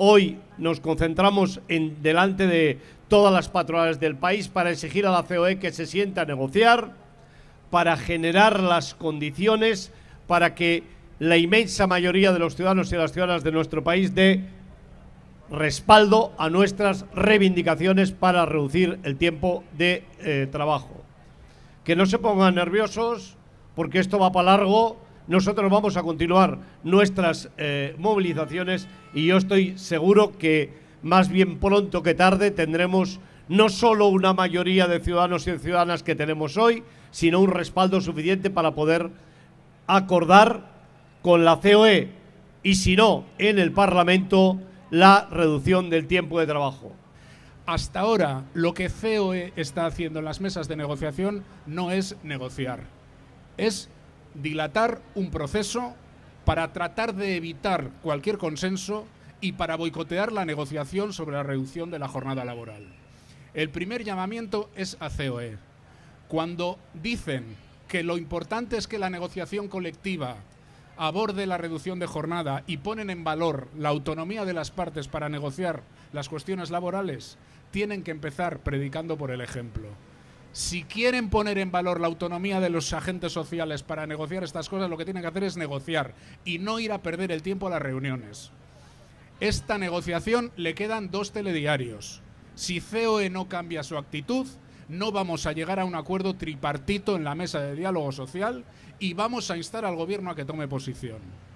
Hoy nos concentramos en delante de todas las patronales del país para exigir a la COE que se sienta a negociar, para generar las condiciones para que la inmensa mayoría de los ciudadanos y las ciudadanas de nuestro país dé respaldo a nuestras reivindicaciones para reducir el tiempo de eh, trabajo. Que no se pongan nerviosos, porque esto va para largo nosotros vamos a continuar nuestras eh, movilizaciones y yo estoy seguro que más bien pronto que tarde tendremos no solo una mayoría de ciudadanos y ciudadanas que tenemos hoy, sino un respaldo suficiente para poder acordar con la COE y si no en el Parlamento la reducción del tiempo de trabajo. Hasta ahora lo que COE está haciendo en las mesas de negociación no es negociar, es dilatar un proceso para tratar de evitar cualquier consenso y para boicotear la negociación sobre la reducción de la jornada laboral. El primer llamamiento es a COE. Cuando dicen que lo importante es que la negociación colectiva aborde la reducción de jornada y ponen en valor la autonomía de las partes para negociar las cuestiones laborales, tienen que empezar predicando por el ejemplo. Si quieren poner en valor la autonomía de los agentes sociales para negociar estas cosas, lo que tienen que hacer es negociar y no ir a perder el tiempo a las reuniones. Esta negociación le quedan dos telediarios. Si COE no cambia su actitud, no vamos a llegar a un acuerdo tripartito en la mesa de diálogo social y vamos a instar al gobierno a que tome posición.